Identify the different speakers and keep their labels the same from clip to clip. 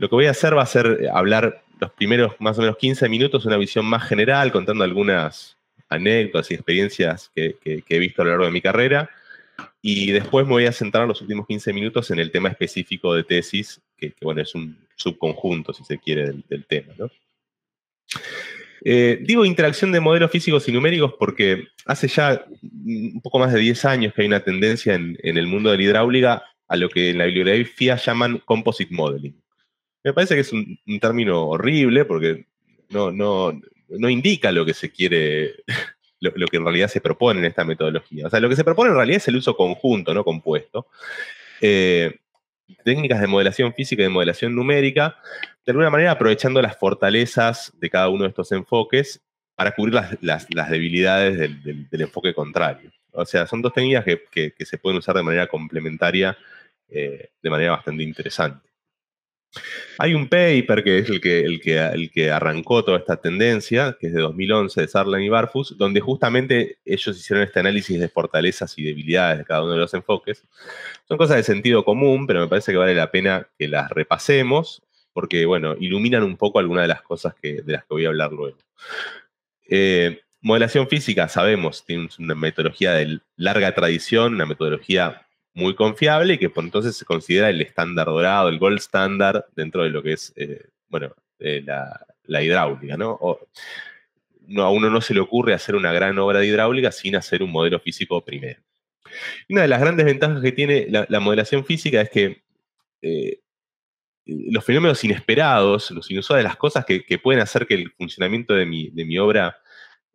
Speaker 1: Lo que voy a hacer va a ser eh, hablar los primeros más o menos 15 minutos, una visión más general, contando algunas anécdotas y experiencias que, he visto a lo largo de mi carrera. Y después me voy a centrar los últimos 15 minutos en el tema específico de tesis, que, bueno, es un subconjunto, si se quiere, del, tema. Eh, digo interacción de modelos físicos y numéricos porque hace ya un poco más de 10 años que hay una tendencia en el mundo de la hidráulica a lo que en la bibliografía llaman composite modeling. Me parece que es un, término horrible porque no, indica lo que se quiere, lo, que en realidad se propone en esta metodología. O sea, lo que se propone en realidad es el uso conjunto, no compuesto. Eh, técnicas de modelación física y de modelación numérica, de alguna manera aprovechando las fortalezas de cada uno de estos enfoques para cubrir las, debilidades del, enfoque contrario. O sea, son dos técnicas que, se pueden usar de manera complementaria, eh, de manera bastante interesante. Hay un paper que es el que, arrancó toda esta tendencia, que es de 2011, de Sarlan y Barfus, donde justamente ellos hicieron este análisis de fortalezas y debilidades de cada uno de los enfoques. Son cosas de sentido común, pero me parece que vale la pena que las repasemos, porque, bueno, iluminan un poco algunas de las cosas que, de las que voy a hablar luego. Eh, modelación física, sabemos, tiene una metodología de larga tradición, una metodología muy confiable y que por pues, entonces se considera el estándar dorado, el gold standard dentro de lo que es, eh, bueno, eh, la, hidráulica, ¿no? A uno no se le ocurre hacer una gran obra de hidráulica sin hacer un modelo físico primero. una de las grandes ventajas que tiene la, modelación física es que eh, los fenómenos inesperados, los inusuales, las cosas que, pueden hacer que el funcionamiento de mi, de mi obra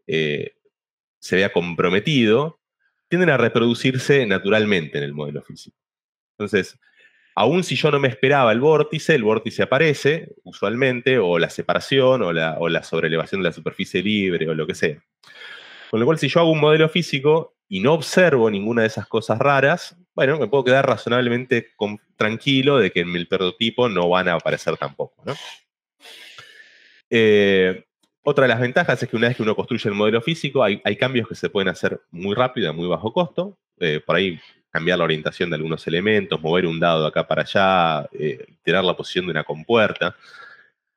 Speaker 1: se vea comprometido, tienden a reproducirse naturalmente en el modelo físico. Entonces, aun si yo no me esperaba el vórtice, el vórtice aparece usualmente, o la separación, o la, o sobreelevación de la superficie libre, o lo que sea. Con lo cual, si yo hago un modelo físico y no observo ninguna de esas cosas raras, bueno, me puedo quedar razonablemente tranquilo de que en mi prototipo no van a aparecer tampoco. Eh, otra de las ventajas es que una vez que uno construye el modelo físico, hay, cambios que se pueden hacer muy rápido, a muy bajo costo. Eh, por ahí cambiar la orientación de algunos elementos, mover un dado de acá para allá, eh, tirar la posición de una compuerta.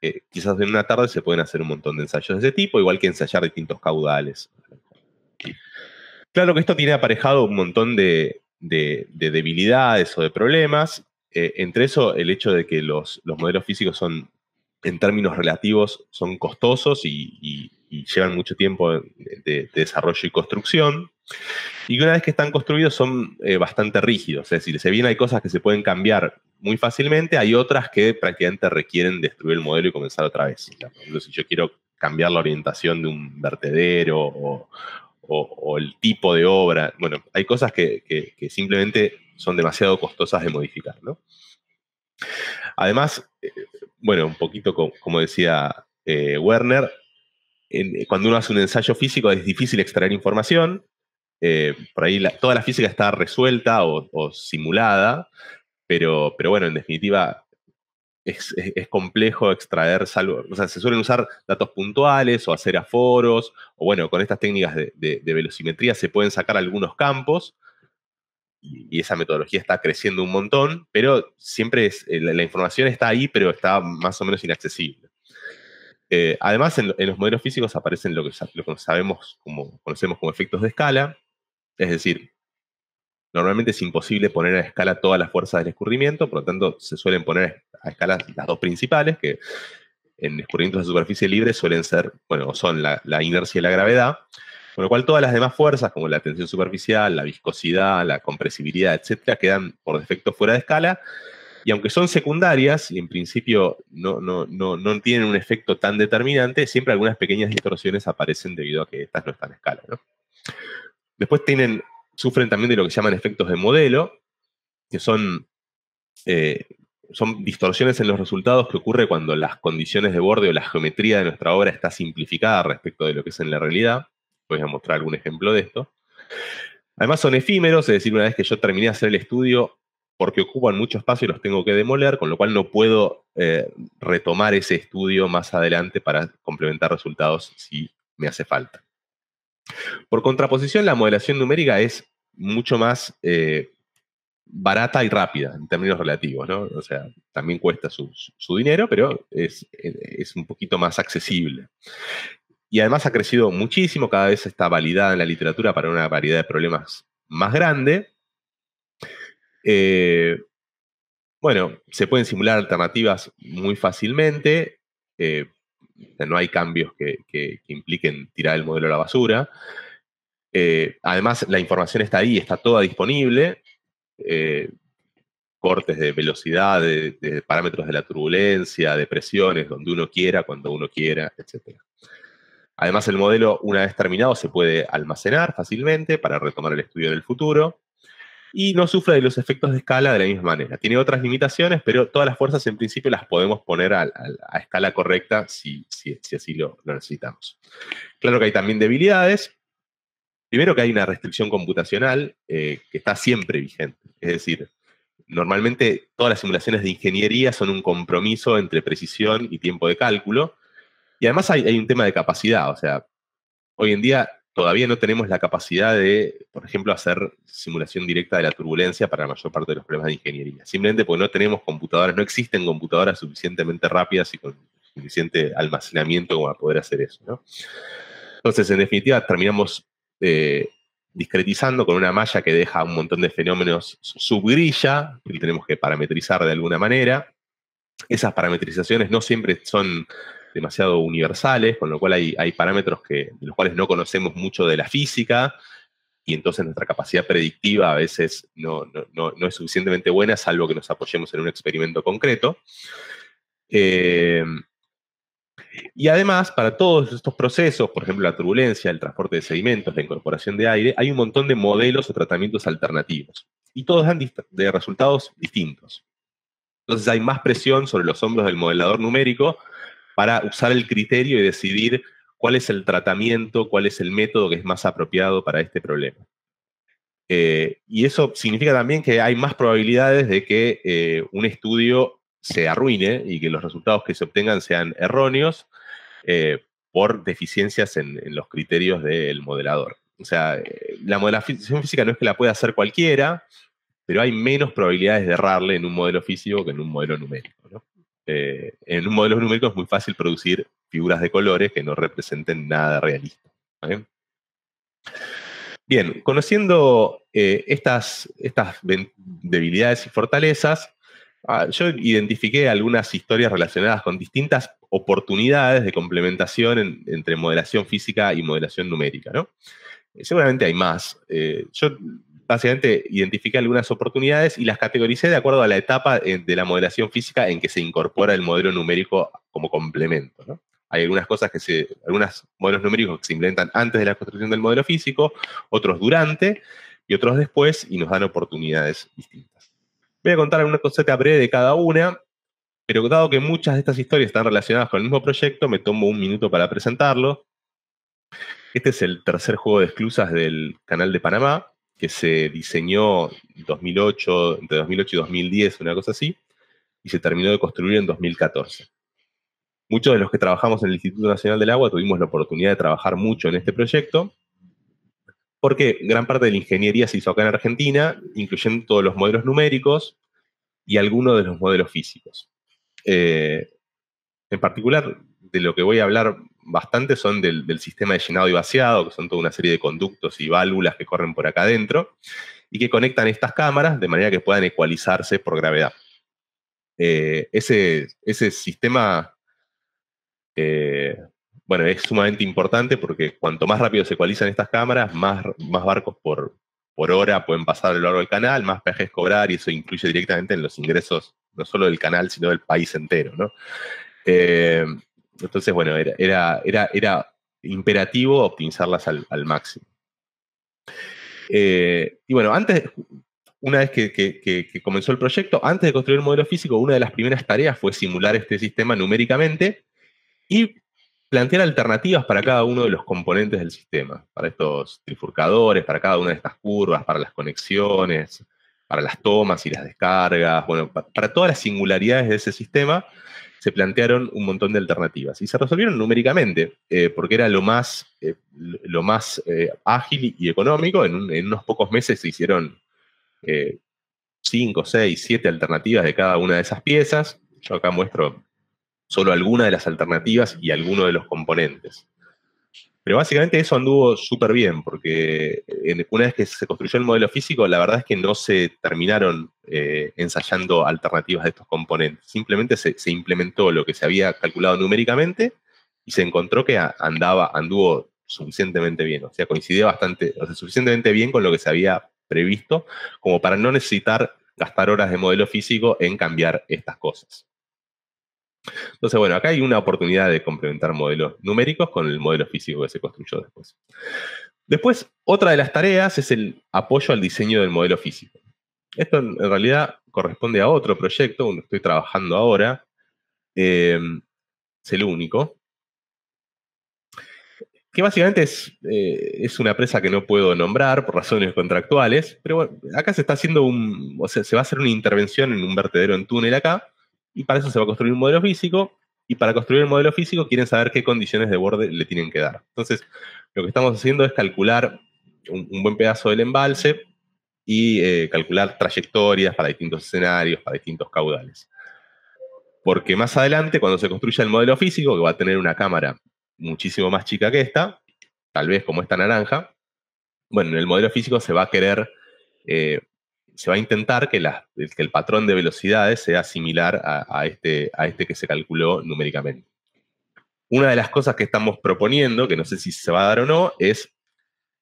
Speaker 1: Eh, quizás en una tarde se pueden hacer un montón de ensayos de ese tipo, igual que ensayar distintos caudales. Claro que esto tiene aparejado un montón de, debilidades o de problemas. entre eso, el hecho de que los modelos físicos son en términos relativos son costosos y, llevan mucho tiempo de, desarrollo y construcción. Y una vez que están construidos son eh, bastante rígidos, es decir, si bien hay cosas que se pueden cambiar muy fácilmente, hay otras que prácticamente requieren destruir el modelo y comenzar otra vez. Por ejemplo, si yo quiero cambiar la orientación de un vertedero o, el tipo de obra, bueno, hay cosas que, simplemente son demasiado costosas de modificar, ¿no? Además, bueno, un poquito como, decía eh, Werner, eh, cuando uno hace un ensayo físico es difícil extraer información, eh, por ahí toda la física está resuelta o, simulada, pero, pero, bueno, en definitiva es, complejo extraer, salvo, o sea, se suelen usar datos puntuales o hacer aforos, o bueno, con estas técnicas de velocimetría se pueden sacar algunos campos, y esa metodología está creciendo un montón, pero siempre eh, la, información está ahí, pero está más o menos inaccesible. Eh, además, en, los modelos físicos aparecen lo que, como, conocemos como efectos de escala, es decir, normalmente es imposible poner a escala todas las fuerzas del escurrimiento, por lo tanto se suelen poner a escala las dos principales, que en escurrimientos de superficie libre suelen ser, bueno, son la inercia y la gravedad, con lo cual todas las demás fuerzas, como la tensión superficial, la viscosidad, la compresibilidad, etcétera, quedan por defecto fuera de escala. Y aunque son secundarias y en principio no, tienen un efecto tan determinante, siempre algunas pequeñas distorsiones aparecen debido a que estas no están a escala. Después tienen, sufren también de lo que se llaman efectos de modelo, que son, eh, son distorsiones en los resultados que ocurre cuando las condiciones de borde o la geometría de nuestra obra está simplificada respecto de lo que es en la realidad voy a mostrar algún ejemplo de esto. Además son efímeros, es decir, una vez que yo terminé de hacer el estudio, porque ocupan mucho espacio y los tengo que demoler, con lo cual no puedo eh, retomar ese estudio más adelante para complementar resultados si me hace falta. Por contraposición, la modelación numérica es mucho más eh, barata y rápida en términos relativos, O sea, también cuesta su, dinero, pero es, un poquito más accesible y además ha crecido muchísimo, cada vez está validada en la literatura para una variedad de problemas más grande. Eh, bueno, se pueden simular alternativas muy fácilmente, eh, no hay cambios que, impliquen tirar el modelo a la basura. Eh, además, la información está ahí, está toda disponible. cortes de velocidad, de, parámetros de la turbulencia, de presiones, donde uno quiera, cuando uno quiera, etcétera. Además, el modelo, una vez terminado, se puede almacenar fácilmente para retomar el estudio en el futuro. Y no sufre de los efectos de escala de la misma manera. Tiene otras limitaciones, pero todas las fuerzas en principio las podemos poner a, escala correcta si, así lo, necesitamos. Claro que hay también debilidades, Primero que hay una restricción computacional eh, que está siempre vigente. Es decir, normalmente todas las simulaciones de ingeniería son un compromiso entre precisión y tiempo de cálculo, y además hay, un tema de capacidad, o sea, hoy en día todavía no tenemos la capacidad de, por ejemplo, hacer simulación directa de la turbulencia para la mayor parte de los problemas de ingeniería. Simplemente porque no tenemos computadoras, no existen computadoras suficientemente rápidas y con suficiente almacenamiento como para poder hacer eso, Entonces, en definitiva, terminamos eh, discretizando con una malla que deja un montón de fenómenos subgrilla, que tenemos que parametrizar de alguna manera. Esas parametrizaciones no siempre son demasiado universales, con lo cual hay, parámetros que, de los cuales no conocemos mucho de la física, y entonces nuestra capacidad predictiva a veces no, es suficientemente buena, salvo que nos apoyemos en un experimento concreto. Eh, y además, para todos estos procesos, por ejemplo, la turbulencia, el transporte de sedimentos, la incorporación de aire, hay un montón de modelos o tratamientos alternativos. Y todos dan de resultados distintos. Entonces hay más presión sobre los hombros del modelador numérico para usar el criterio y decidir cuál es el tratamiento, cuál es el método que es más apropiado para este problema. Eh, y eso significa también que hay más probabilidades de que eh, un estudio se arruine y que los resultados que se obtengan sean erróneos eh, por deficiencias en, los criterios del modelador. O sea, la modelación física no es que la pueda hacer cualquiera, pero hay menos probabilidades de errarle en un modelo físico que en un modelo numérico. ¿no? Eh, en un modelo numérico es muy fácil producir figuras de colores que no representen nada realista. Bien, conociendo eh, estas, debilidades y fortalezas, ah, yo identifiqué algunas historias relacionadas con distintas oportunidades de complementación entre modelación física y modelación numérica. Eh, seguramente hay más. yo básicamente identifiqué algunas oportunidades y las categoricé de acuerdo a la etapa eh, de la modelación física en que se incorpora el modelo numérico como complemento. Hay algunas cosas que se, algunos modelos numéricos que se implementan antes de la construcción del modelo físico, otros durante y otros después y nos dan oportunidades distintas. Voy a contar una coseta breve de cada una, pero dado que muchas de estas historias están relacionadas con el mismo proyecto, me tomo un minuto para presentarlo. Este es el tercer juego de esclusas del canal de Panamá que se diseñó 2008, entre 2008 y 2010, una cosa así, y se terminó de construir en 2014. Muchos de los que trabajamos en el Instituto Nacional del Agua tuvimos la oportunidad de trabajar mucho en este proyecto, porque gran parte de la ingeniería se hizo acá en Argentina, incluyendo todos los modelos numéricos y algunos de los modelos físicos. Eh, en particular, de lo que voy a hablar bastantes son del, sistema de llenado y vaciado, que son toda una serie de conductos y válvulas que corren por acá adentro, y que conectan estas cámaras de manera que puedan ecualizarse por gravedad. Eh, ese, ese, sistema, eh, bueno, es sumamente importante porque cuanto más rápido se ecualizan estas cámaras, más, más barcos por, por hora pueden pasar a lo largo del canal, más peajes cobrar, y eso incluye directamente en los ingresos, no solo del canal, sino del país entero, ¿no? Eh, entonces, bueno, era, era, era, imperativo optimizarlas al, máximo. Eh, y bueno, antes, una vez que, comenzó el proyecto, antes de construir el modelo físico, una de las primeras tareas fue simular este sistema numéricamente y plantear alternativas para cada uno de los componentes del sistema, para estos trifurcadores, para cada una de estas curvas, para las conexiones, para las tomas y las descargas, bueno, para todas las singularidades de ese sistema, se plantearon un montón de alternativas y se resolvieron numéricamente, eh, porque era lo más, eh, lo más eh, ágil y económico. En, en, unos pocos meses se hicieron 5, 6, 7 alternativas de cada una de esas piezas. Yo acá muestro solo alguna de las alternativas y alguno de los componentes. Pero básicamente eso anduvo súper bien, porque eh, una vez que se construyó el modelo físico, la verdad es que no se terminaron eh, ensayando alternativas de estos componentes. Simplemente se, implementó lo que se había calculado numéricamente y se encontró que andaba, anduvo suficientemente bien. O sea, coincidía bastante, o sea, suficientemente bien con lo que se había previsto, como para no necesitar gastar horas de modelo físico en cambiar estas cosas. Entonces, bueno, acá hay una oportunidad de complementar modelos numéricos con el modelo físico que se construyó después. Después, otra de las tareas es el apoyo al diseño del modelo físico. Esto en realidad corresponde a otro proyecto donde estoy trabajando ahora. Eh, es el único. Que básicamente es, eh, es, una presa que no puedo nombrar por razones contractuales, pero bueno, acá se está haciendo un, o sea, se va a hacer una intervención en un vertedero en túnel acá, y para eso se va a construir un modelo físico y para construir el modelo físico quieren saber qué condiciones de borde le tienen que dar. Entonces, lo que estamos haciendo es calcular un, buen pedazo del embalse y eh, calcular trayectorias para distintos escenarios, para distintos caudales. Porque más adelante, cuando se construya el modelo físico, que va a tener una cámara muchísimo más chica que esta, tal vez como esta naranja, bueno, en el modelo físico se va a querer eh, se va a intentar que, el patrón de velocidades sea similar este, a, este, que se calculó numéricamente. Una de las cosas que estamos proponiendo, que no sé si se va a dar o no, es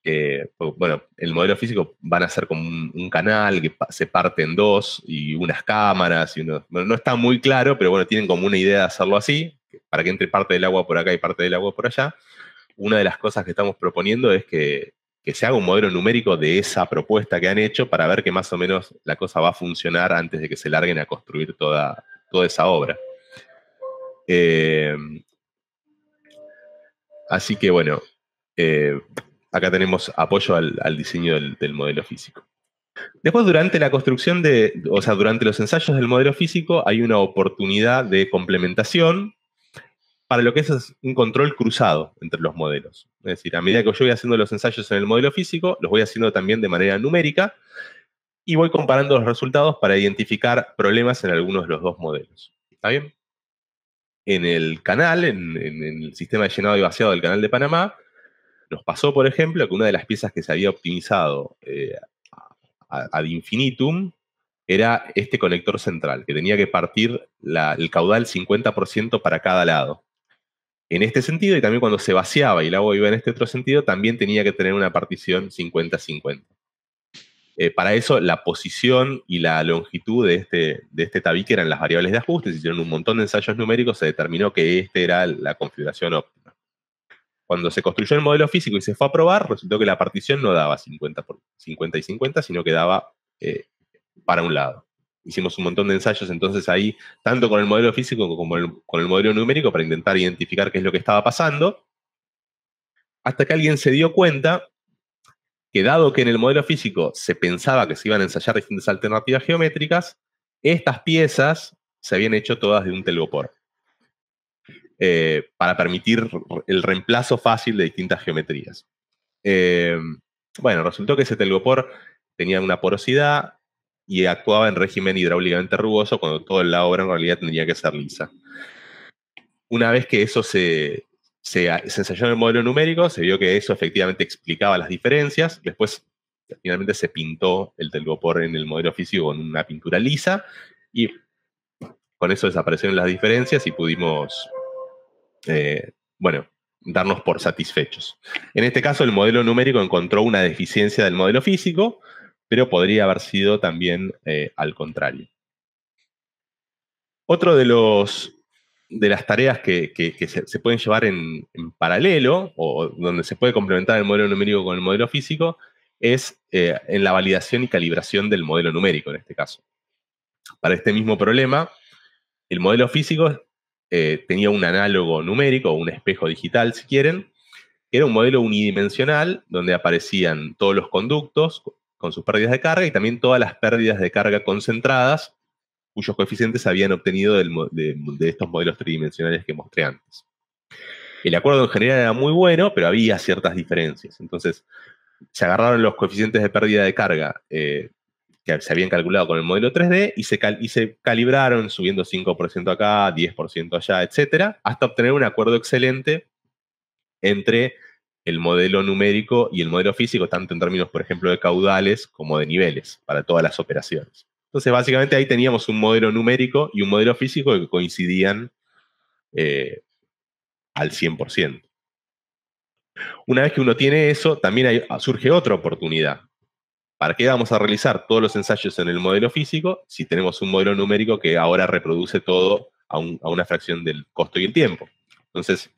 Speaker 1: que bueno, el modelo físico van a ser como un, canal que se parte en dos y unas cámaras y no está muy claro, pero bueno, tienen como una idea de hacerlo así, para que entre parte del agua por acá y parte del agua por allá. Una de las cosas que estamos proponiendo es que que se haga un modelo numérico de esa propuesta que han hecho para ver que más o menos la cosa va a funcionar antes de que se larguen a construir toda, toda esa obra. Eh, así que bueno, eh, acá tenemos apoyo al, diseño del, del, modelo físico. Después, durante la construcción de, o sea, durante los ensayos del modelo físico hay una oportunidad de complementación para lo que es, un control cruzado entre los modelos. Es decir, a medida que yo voy haciendo los ensayos en el modelo físico, los voy haciendo también de manera numérica y voy comparando los resultados para identificar problemas en algunos de los dos modelos. ¿Está bien? En el canal, en, el sistema de llenado y vaciado del canal de Panamá, nos pasó, por ejemplo, que una de las piezas que se había optimizado eh, ad infinitum era este conector central, que tenía que partir el caudal 50% para cada lado en este sentido y también cuando se vaciaba y el agua iba en este otro sentido, también tenía que tener una partición 50-50. Eh, para eso, la posición y la longitud de este, de este tabique eran las variables de ajuste. Se hicieron un montón de ensayos numéricos, se determinó que esta era la configuración óptima. Cuando se construyó el modelo físico y se fue a probar, resultó que la partición no daba 50, por, 50 y 50, sino que daba eh, para un lado hicimos un montón de ensayos, entonces ahí, tanto con el modelo físico como con el modelo numérico, para intentar identificar qué es lo que estaba pasando, hasta que alguien se dio cuenta que dado que en el modelo físico se pensaba que se iban a ensayar distintas alternativas geométricas, estas piezas se habían hecho todas de un telgopor, eh, para permitir el reemplazo fácil de distintas geometrías. Eh, bueno, resultó que ese telgopor tenía una porosidad, y actuaba en régimen hidráulicamente rugoso cuando toda la obra en realidad tendría que ser lisa. Una vez que eso se, se, ensayó en el modelo numérico, se vio que eso efectivamente explicaba las diferencias, después finalmente se pintó el telgopor en el modelo físico con una pintura lisa y con eso desaparecieron las diferencias y pudimos, eh, bueno, darnos por satisfechos. En este caso, el modelo numérico encontró una deficiencia del modelo físico, pero podría haber sido también eh, al contrario. Otro de los de las tareas que, se, pueden llevar en, paralelo o donde se puede complementar el modelo numérico con el modelo físico es eh, en la validación y calibración del modelo numérico en este caso. Para este mismo problema, el modelo físico eh, tenía un análogo numérico, un espejo digital si quieren, que era un modelo unidimensional donde aparecían todos los conductos con sus pérdidas de carga y también todas las pérdidas de carga concentradas cuyos coeficientes habían obtenido de, estos modelos tridimensionales que mostré antes. El acuerdo en general era muy bueno, pero había ciertas diferencias. Entonces, se agarraron los coeficientes de pérdida de carga eh, que se habían calculado con el modelo 3D y se, y se calibraron subiendo 5% acá, 10% allá, etc., hasta obtener un acuerdo excelente entre el modelo numérico y el modelo físico, tanto en términos, por ejemplo, de caudales como de niveles para todas las operaciones. Entonces, básicamente ahí teníamos un modelo numérico y un modelo físico que coincidían eh, al 100%. Una vez que uno tiene eso, también ah, surge otra oportunidad. ¿Para qué vamos a realizar todos los ensayos en el modelo físico si tenemos un modelo numérico que ahora reproduce todo a, a una fracción del costo y el tiempo? Entonces,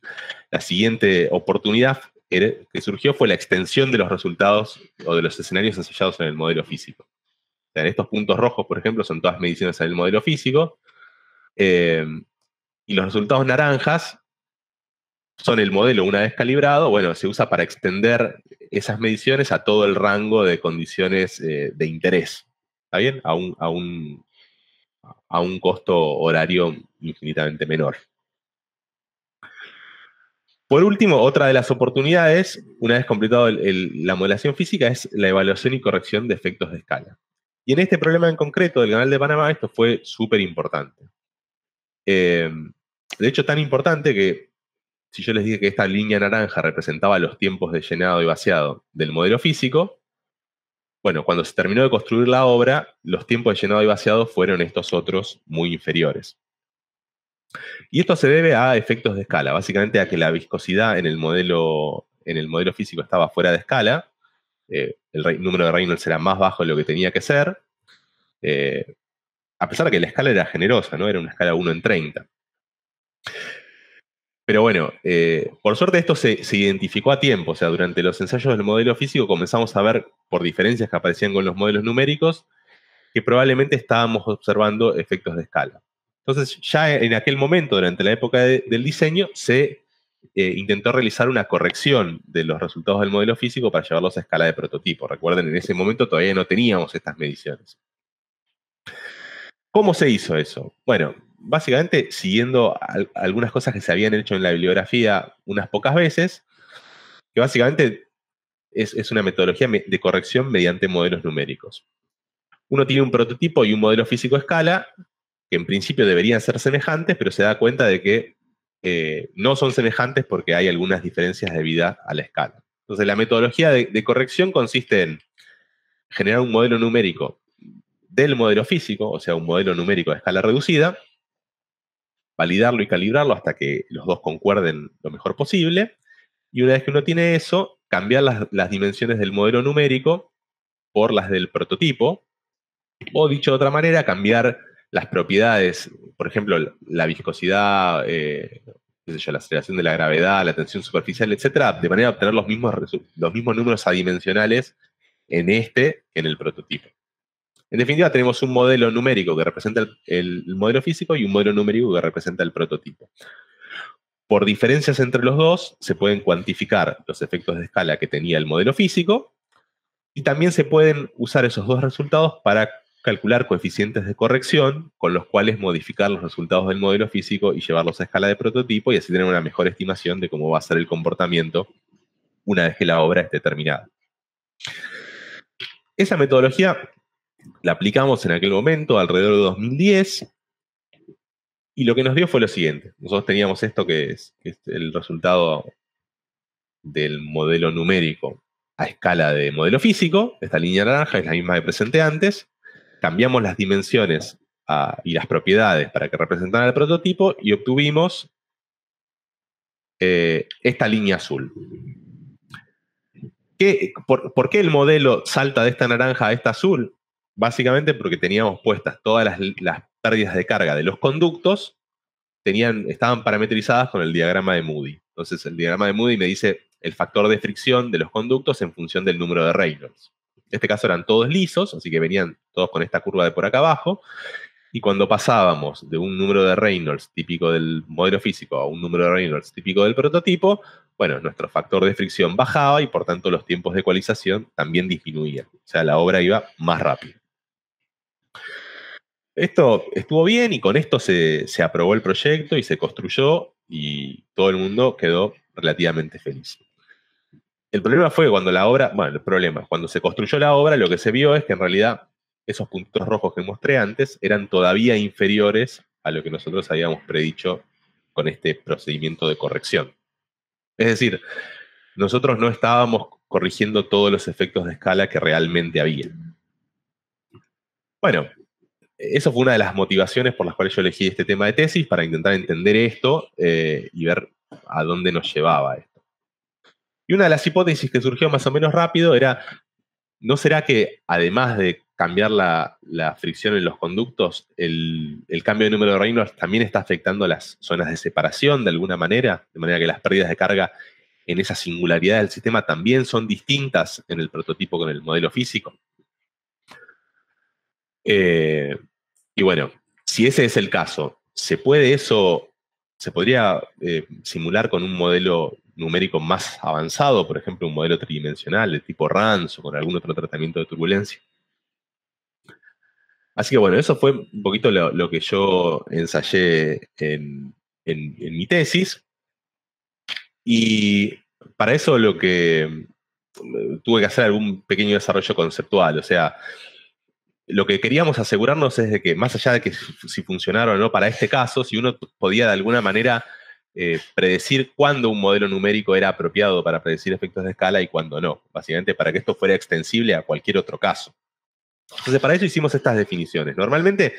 Speaker 1: la siguiente oportunidad que surgió fue la extensión de los resultados o de los escenarios ensayados en el modelo físico. en estos puntos rojos, por ejemplo, son todas mediciones en el modelo físico. Eh, y los resultados naranjas son el modelo una vez calibrado, bueno, se usa para extender esas mediciones a todo el rango de condiciones eh, de interés. ¿Está bien? a un costo horario infinitamente menor. Por último, otra de las oportunidades, una vez completado la modelación física, es la evaluación y corrección de efectos de escala. Y en este problema en concreto del canal de Panamá, esto fue súper importante. Eh, de hecho, tan importante que si yo les dije que esta línea naranja representaba los tiempos de llenado y vaciado del modelo físico, bueno, cuando se terminó de construir la obra, los tiempos de llenado y vaciado fueron estos otros muy inferiores. Y esto se debe a efectos de escala, básicamente a que la viscosidad en el modelo, en el modelo físico estaba fuera de escala, eh, el número de Reynolds era más bajo de lo que tenía que ser, eh, a pesar de que la escala era generosa, ¿no? Era una escala 1 en 30. Pero bueno, eh, por suerte esto se, identificó a tiempo, o sea, durante los ensayos del modelo físico comenzamos a ver, por diferencias que aparecían con los modelos numéricos, que probablemente estábamos observando efectos de escala. Entonces, ya en aquel momento, durante la época del diseño, se eh, intentó realizar una corrección de los resultados del modelo físico para llevarlos a escala de prototipo. Recuerden, en ese momento todavía no teníamos estas mediciones. ¿Cómo se hizo eso? Bueno, básicamente siguiendo algunas cosas que se habían hecho en la bibliografía unas pocas veces, que básicamente es, es una metodología de corrección mediante modelos numéricos. Uno tiene un prototipo y un modelo físico a escala, que en principio deberían ser semejantes, pero se da cuenta de que eh, no son semejantes porque hay algunas diferencias vida a la escala. Entonces, la metodología de, corrección consiste en generar un modelo numérico del modelo físico, o sea, un modelo numérico de escala reducida, validarlo y calibrarlo hasta que los dos concuerden lo mejor posible, y una vez que uno tiene eso, cambiar las, las dimensiones del modelo numérico por las del prototipo, o dicho de otra manera, cambiar las propiedades, por ejemplo, la viscosidad, eh, la aceleración de la gravedad, la tensión superficial, etcétera, de manera de obtener los mismos, los mismos números adimensionales en este que en el prototipo. En definitiva, tenemos un modelo numérico que representa el, el, modelo físico y un modelo numérico que representa el prototipo. Por diferencias entre los dos, se pueden cuantificar los efectos de escala que tenía el modelo físico y también se pueden usar esos dos resultados para calcular coeficientes de corrección con los cuales modificar los resultados del modelo físico y llevarlos a escala de prototipo y así tener una mejor estimación de cómo va a ser el comportamiento una vez que la obra esté terminada. Esa metodología la aplicamos en aquel momento, alrededor de 2010, y lo que nos dio fue lo siguiente. Nosotros teníamos esto que es, el resultado del modelo numérico a escala de modelo físico, esta línea naranja es la misma que presenté antes, cambiamos las dimensiones ah, y las propiedades para que representaran el prototipo y obtuvimos eh, esta línea azul. por, qué el modelo salta de esta naranja a esta azul? Básicamente porque teníamos puestas todas las, pérdidas de carga de los conductos, tenían, estaban parametrizadas con el diagrama de Moody. Entonces el diagrama de Moody me dice el factor de fricción de los conductos en función del número de Reynolds en este caso eran todos lisos, así que venían todos con esta curva de por acá abajo. Y cuando pasábamos de un número de Reynolds típico del modelo físico a un número de Reynolds típico del prototipo, bueno, nuestro factor de fricción bajaba y por tanto los tiempos de ecualización también disminuían. O sea, la obra iba más rápido. Esto estuvo bien y con esto se, se aprobó el proyecto y se construyó y todo el mundo quedó relativamente feliz. El problema fue cuando la obra, bueno, el problema, cuando se construyó la obra, lo que se vio es que en realidad esos puntos rojos que mostré antes eran todavía inferiores a lo que nosotros habíamos predicho con este procedimiento de corrección. Es decir, nosotros no estábamos corrigiendo todos los efectos de escala que realmente había. Bueno, eso fue una de las motivaciones por las cuales yo elegí este tema de tesis para intentar entender esto eh, y ver a dónde nos llevaba esto. Y una de las hipótesis que surgió más o menos rápido era, ¿no será que además de cambiar la, fricción en los conductos, el, cambio de número de reinos también está afectando las zonas de separación de alguna manera? De manera que las pérdidas de carga en esa singularidad del sistema también son distintas en el prototipo con el modelo físico. Eh, y bueno, si ese es el caso, ¿se puede eso, se podría eh, simular con un modelo numérico más avanzado, por ejemplo, un modelo tridimensional de tipo RANS o con algún otro tratamiento de turbulencia. Así que bueno, eso fue un poquito lo, que yo ensayé en, mi tesis. Y para eso lo que mm, tuve que hacer algún pequeño desarrollo conceptual. O sea, lo que queríamos asegurarnos es de que, más allá de que si funcionara o no para este caso, si uno podía de alguna manera eh, predecir cuándo un modelo numérico era apropiado para predecir efectos de escala y cuándo no, básicamente para que esto fuera extensible a cualquier otro caso. Entonces, para eso hicimos estas definiciones. Normalmente,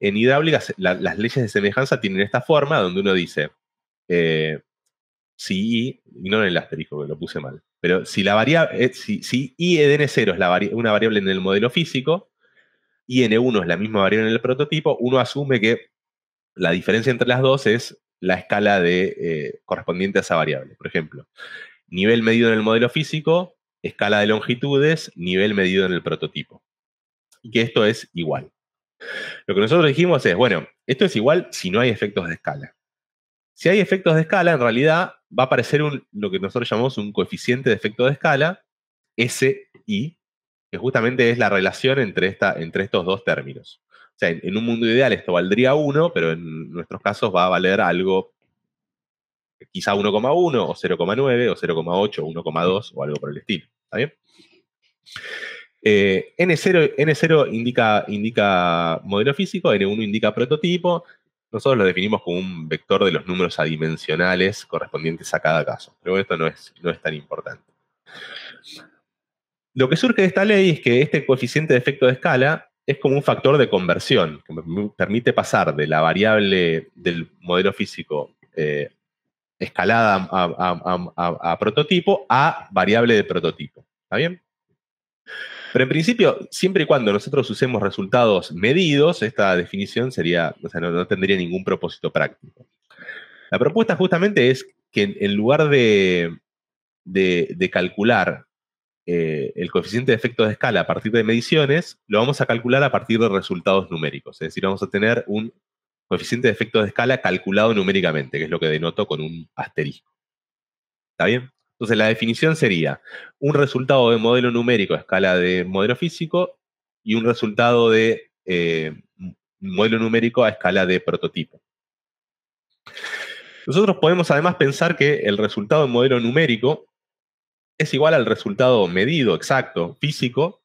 Speaker 1: en hidráulica, las leyes de semejanza tienen esta forma donde uno dice, eh, si I, no en el asterisco, que lo puse mal, pero si la variable, eh, si, si I de N0 es la una variable en el modelo físico, y N1 es la misma variable en el prototipo, uno asume que la diferencia entre las dos es la escala de, eh, correspondiente a esa variable. Por ejemplo, nivel medido en el modelo físico, escala de longitudes, nivel medido en el prototipo. Y que esto es igual. Lo que nosotros dijimos es, bueno, esto es igual si no hay efectos de escala. Si hay efectos de escala, en realidad va a aparecer lo que nosotros llamamos un coeficiente de efecto de escala, SI, que justamente es la relación entre estos dos términos sea, en un mundo ideal esto valdría 1, pero en nuestros casos va a valer algo quizá 1,1 o 0,9 o 0,8 o 1,2 o algo por el estilo. ¿Está bien? N0, eh, N0 indica, indica modelo físico, N1 indica prototipo. Nosotros lo definimos como un vector de los números adimensionales correspondientes a cada caso. Pero esto no es, no es tan importante. Lo que surge de esta ley es que este coeficiente de efecto de escala es como un factor de conversión que permite pasar de la variable del modelo físico eh, escalada a, prototipo a variable de prototipo. ¿Está bien? Pero en principio, siempre y cuando nosotros usemos resultados medidos, esta definición sería, o sea, no, tendría ningún propósito práctico. La propuesta justamente es que en, lugar de, de calcular eh, el coeficiente de efecto de escala a partir de mediciones, lo vamos a calcular a partir de resultados numéricos. Es decir, vamos a tener un coeficiente de efecto de escala calculado numéricamente, que es lo que denoto con un asterisco. ¿Está bien? Entonces, la definición sería un resultado de modelo numérico a escala de modelo físico y un resultado de eh, modelo numérico a escala de prototipo. Nosotros podemos además pensar que el resultado de modelo numérico es igual al resultado medido, exacto, físico,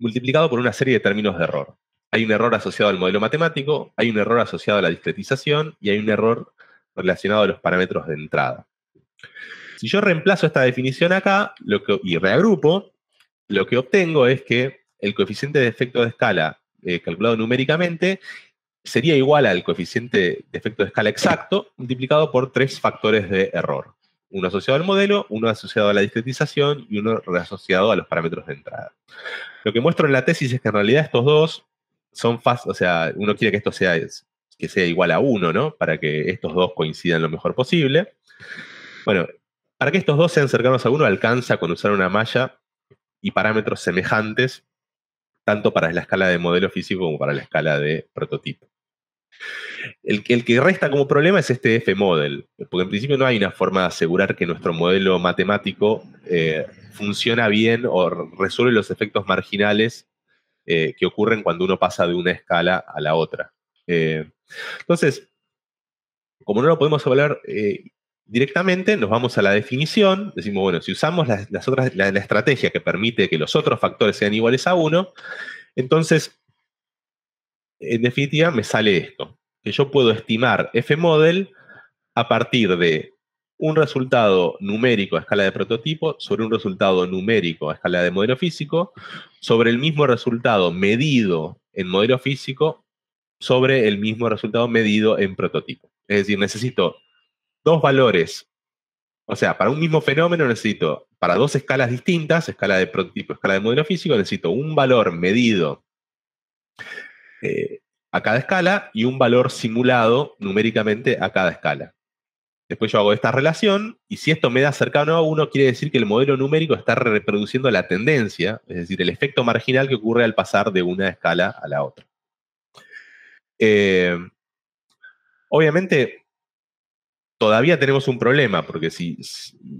Speaker 1: multiplicado por una serie de términos de error. Hay un error asociado al modelo matemático, hay un error asociado a la discretización y hay un error relacionado a los parámetros de entrada. Si yo reemplazo esta definición acá lo que, y reagrupo, lo que obtengo es que el coeficiente de efecto de escala eh, calculado numéricamente sería igual al coeficiente de efecto de escala exacto multiplicado por tres factores de error uno asociado al modelo, uno asociado a la discretización y uno asociado a los parámetros de entrada. Lo que muestro en la tesis es que en realidad estos dos son fáciles, o sea, uno quiere que esto sea, que sea igual a uno, ¿no? Para que estos dos coincidan lo mejor posible. Bueno, para que estos dos sean cercanos a uno, alcanza con usar una malla y parámetros semejantes, tanto para la escala de modelo físico como para la escala de prototipo. El que, resta como problema es este F-model, porque en principio no hay una forma de asegurar que nuestro modelo matemático eh, funciona bien o resuelve los efectos marginales eh, que ocurren cuando uno pasa de una escala a la otra. Eh, entonces, como no lo podemos hablar directamente, nos vamos a la definición, decimos, bueno, si usamos la, estrategia que permite que los otros factores sean iguales a uno entonces en definitiva me sale esto, que yo puedo estimar F-model a partir de un resultado numérico a escala de prototipo sobre un resultado numérico a escala de modelo físico, sobre el mismo resultado medido en modelo físico, sobre el mismo resultado medido en prototipo. Es decir, necesito dos valores. O sea, para un mismo fenómeno necesito, para dos escalas distintas, escala de prototipo, escala de modelo físico, necesito un valor medido eh, a cada escala y un valor simulado numéricamente a cada escala. Después yo hago esta relación y si esto me da cercano a uno, quiere decir que el modelo numérico está reproduciendo la tendencia, es decir, el efecto marginal que ocurre al pasar de una escala a la otra. Eh, obviamente, todavía tenemos un problema, porque si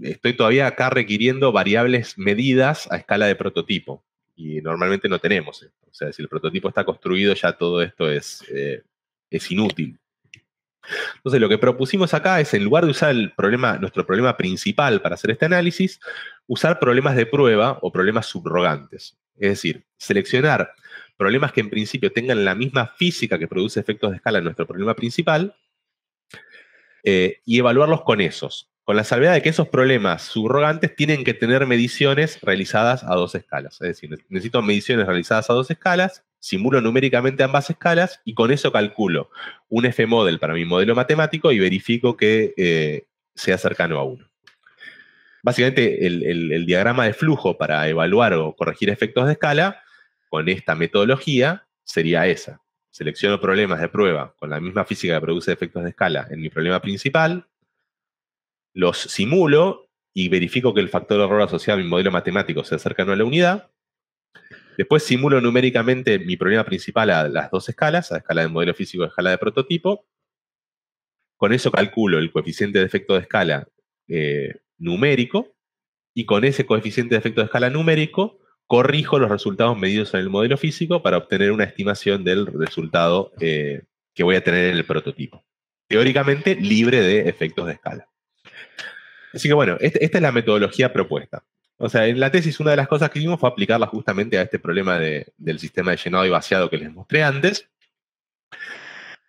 Speaker 1: estoy todavía acá requiriendo variables medidas a escala de prototipo y normalmente no tenemos O sea, si el prototipo está construido, ya todo esto es, eh, es inútil. Entonces, lo que propusimos acá es, en lugar de usar el problema, nuestro problema principal para hacer este análisis, usar problemas de prueba o problemas subrogantes. Es decir, seleccionar problemas que en principio tengan la misma física que produce efectos de escala en nuestro problema principal eh, y evaluarlos con esos. Con la salvedad de que esos problemas subrogantes tienen que tener mediciones realizadas a dos escalas. Es decir, necesito mediciones realizadas a dos escalas, simulo numéricamente ambas escalas y con eso calculo un F-model para mi modelo matemático y verifico que eh, sea cercano a uno. Básicamente, el diagrama de flujo para evaluar o corregir efectos de escala con esta metodología sería esa. Selecciono problemas de prueba con la misma física que produce efectos de escala en mi problema principal, los simulo y verifico que el factor de error asociado a mi modelo matemático se cercano a la unidad. Después simulo numéricamente mi problema principal a las dos escalas, a escala de modelo físico y a escala de prototipo. Con eso calculo el coeficiente de efecto de escala eh, numérico y con ese coeficiente de efecto de escala numérico corrijo los resultados medidos en el modelo físico para obtener una estimación del resultado eh, que voy a tener en el prototipo. Teóricamente libre de efectos de escala. Así que bueno, este, esta es la metodología propuesta. O sea, en la tesis una de las cosas que hicimos fue aplicarla justamente a este problema del sistema de llenado y vaciado que les mostré antes.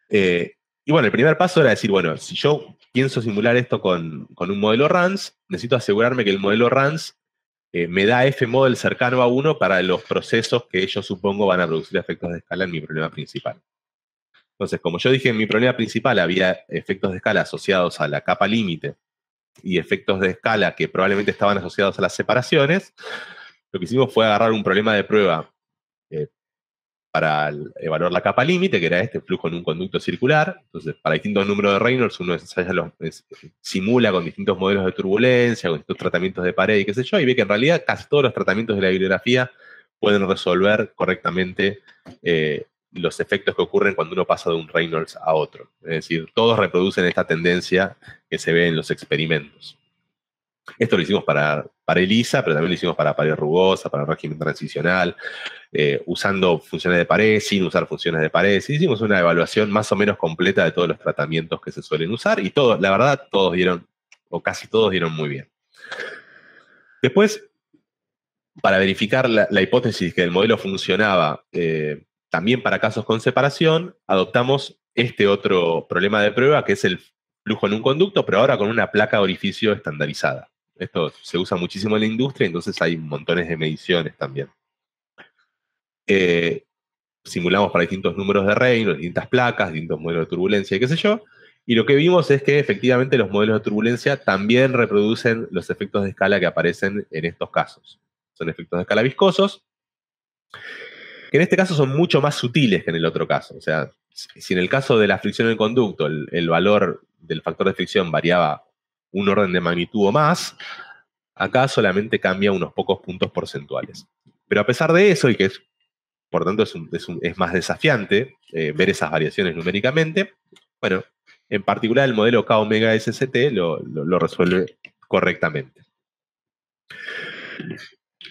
Speaker 1: Eh, y bueno, el primer paso era decir, bueno, si yo pienso simular esto con, un modelo RANS, necesito asegurarme que el modelo RANS eh, me da F-model cercano a 1 para los procesos que yo supongo van a producir efectos de escala en mi problema principal. Entonces, como yo dije, en mi problema principal había efectos de escala asociados a la capa límite y efectos de escala que probablemente estaban asociados a las separaciones, lo que hicimos fue agarrar un problema de prueba eh, para evaluar la capa límite, que era este flujo en un conducto circular. Entonces, para distintos números de Reynolds, uno simula con distintos modelos de turbulencia, con distintos tratamientos de pared y qué sé yo, y ve que en realidad casi todos los tratamientos de la bibliografía pueden resolver correctamente eh, los efectos que ocurren cuando uno pasa de un Reynolds a otro. Es decir, todos reproducen esta tendencia se ve en los experimentos. Esto lo hicimos para, para ELISA, pero también lo hicimos para pared rugosa, para régimen transicional, eh, usando funciones de pared, sin usar funciones de pared. Hicimos una evaluación más o menos completa de todos los tratamientos que se suelen usar y todos, la verdad, todos dieron, o casi todos dieron muy bien. Después, para verificar la, hipótesis que el modelo funcionaba eh, también para casos con separación, adoptamos este otro problema de prueba, que es el flujo en un conducto, pero ahora con una placa de orificio estandarizada. Esto se usa muchísimo en la industria, entonces hay montones de mediciones también. Eh, simulamos para distintos números de reino, distintas placas, distintos modelos de turbulencia y qué sé yo. Y lo que vimos es que efectivamente los modelos de turbulencia también reproducen los efectos de escala que aparecen en estos casos. Son efectos de escala viscosos, que en este caso son mucho más sutiles que en el otro caso. O sea, si en el caso de la fricción del conducto el, valor del factor de fricción variaba un orden de magnitud o más, acá solamente cambia unos pocos puntos porcentuales. Pero a pesar de eso, y que es, por tanto es, más desafiante eh, ver esas variaciones numéricamente, bueno, en particular el modelo K omega SST lo resuelve correctamente.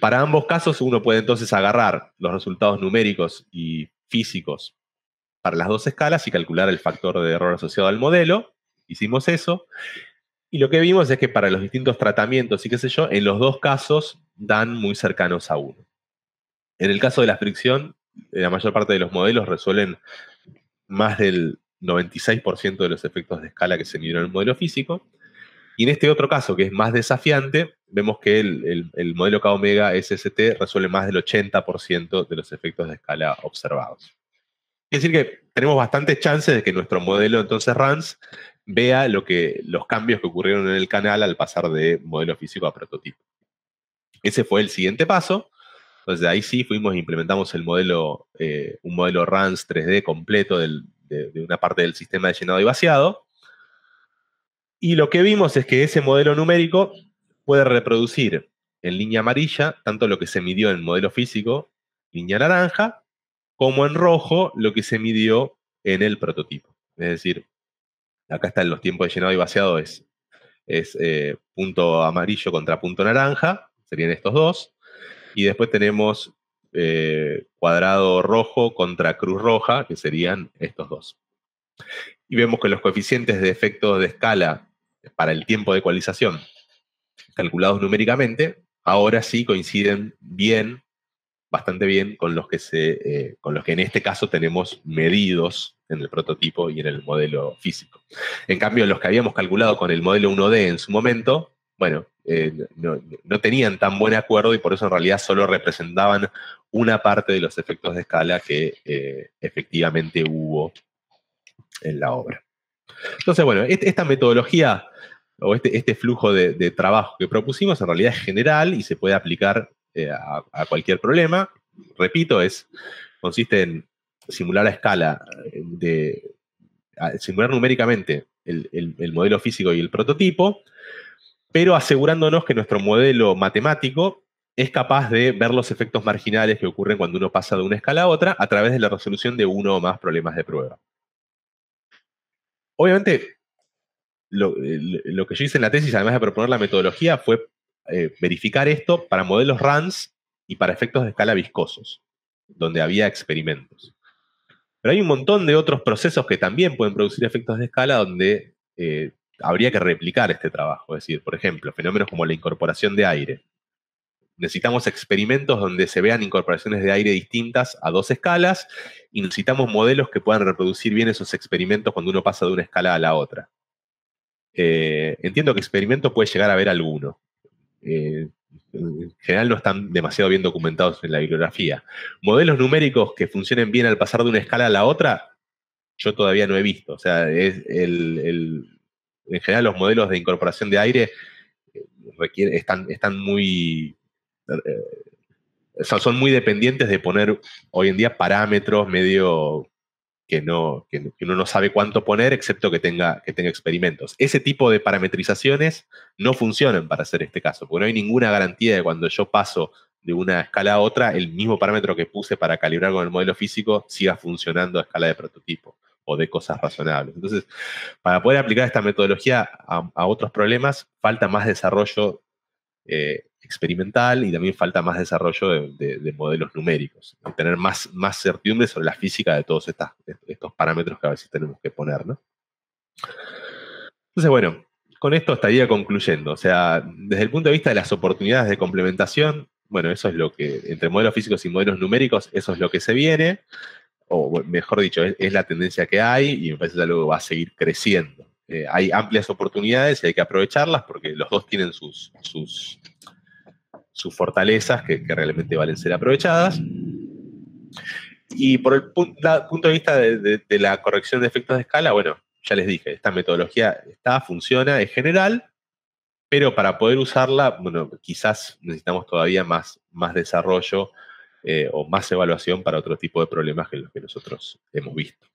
Speaker 1: Para ambos casos uno puede entonces agarrar los resultados numéricos y físicos para las dos escalas y calcular el factor de error asociado al modelo. Hicimos eso. Y lo que vimos es que para los distintos tratamientos y qué sé yo, en los dos casos dan muy cercanos a uno. En el caso de la fricción, eh, la mayor parte de los modelos resuelven más del 96% de los efectos de escala que se midieron en el modelo físico. Y en este otro caso, que es más desafiante, vemos que el, el modelo K-Omega SST resuelve más del 80% de los efectos de escala observados decir, que tenemos bastantes chances de que nuestro modelo entonces RANS vea lo que, los cambios que ocurrieron en el canal al pasar de modelo físico a prototipo. Ese fue el siguiente paso. Entonces, ahí sí fuimos e implementamos el modelo, eh, un modelo RANS 3D completo de, de, una parte del sistema de llenado y vaciado. Y lo que vimos es que ese modelo numérico puede reproducir en línea amarilla tanto lo que se midió en modelo físico, línea naranja, como en rojo lo que se midió en el prototipo. Es decir, acá están los tiempos de llenado y vaciado, es, eh, punto amarillo contra punto naranja, serían estos dos. Y después tenemos eh, cuadrado rojo contra cruz roja, que serían estos dos. Y vemos que los coeficientes de efectos de escala para el tiempo de ecualización, calculados numéricamente, ahora sí coinciden bien bastante bien con los que, se, eh, con los que en este caso tenemos medidos en el prototipo y en el modelo físico. En cambio, los que habíamos calculado con el modelo 1D en su momento, bueno, eh, no, tenían tan buen acuerdo y por eso en realidad solo representaban una parte de los efectos de escala que eh, efectivamente hubo en la obra. Entonces, bueno, esta metodología o este, este flujo de, trabajo que propusimos en realidad es general y se puede aplicar eh, a, cualquier problema. Repito, es, consiste en simular eh, a escala, de, simular numéricamente el, modelo físico y el prototipo, pero asegurándonos que nuestro modelo matemático es capaz de ver los efectos marginales que ocurren cuando uno pasa de una escala a otra a través de la resolución de uno o más problemas de prueba. Obviamente, lo, eh, que yo hice en la tesis, además de proponer la metodología, fue eh, verificar esto para modelos RANS y para efectos de escala viscosos, donde había experimentos. Pero hay un montón de otros procesos que también pueden producir efectos de escala donde eh, habría que replicar este trabajo. Es decir, por ejemplo, fenómenos como la incorporación de aire. Necesitamos experimentos donde se vean incorporaciones de aire distintas a dos escalas y necesitamos modelos que puedan reproducir bien esos experimentos cuando uno pasa de una escala a la otra. Eh, entiendo que experimento puede llegar a ver alguno, eh, en general no están demasiado bien documentados en la bibliografía. Modelos numéricos que funcionen bien al pasar de una escala a la otra, yo todavía no he visto. O sea, es el, en general los modelos de incorporación de aire eh, están, muy... Eh, son muy dependientes de poner hoy en día parámetros medio que no, uno no sabe cuánto poner, excepto que tenga, que tenga experimentos. Ese tipo de parametrizaciones no funcionan para hacer este caso, porque no hay ninguna garantía de cuando yo paso de una escala a otra, el mismo parámetro que puse para calibrar con el modelo físico siga funcionando a escala de prototipo o de cosas razonables. Entonces, para poder aplicar esta metodología a, otros problemas, falta más desarrollo eh, experimental y también falta más desarrollo de, modelos numéricos, tener más, más certidumbre sobre la física de todos estos parámetros que a veces tenemos que poner. ¿no? Entonces, bueno, con esto estaría concluyendo. O sea, desde el punto de vista de las oportunidades de complementación, bueno, eso es lo que, entre modelos físicos y modelos numéricos, eso es lo que se viene, o mejor dicho, es, la tendencia que hay y me parece que va a seguir creciendo. Eh, hay amplias oportunidades y hay que aprovecharlas porque los dos tienen sus sus fortalezas que, realmente valen ser aprovechadas. Y por el punto de vista de, la corrección de efectos de escala, bueno, ya les dije, esta metodología está, funciona en general, pero para poder usarla, bueno, quizás necesitamos todavía más, más desarrollo eh, o más evaluación para otro tipo de problemas que los que nosotros hemos visto.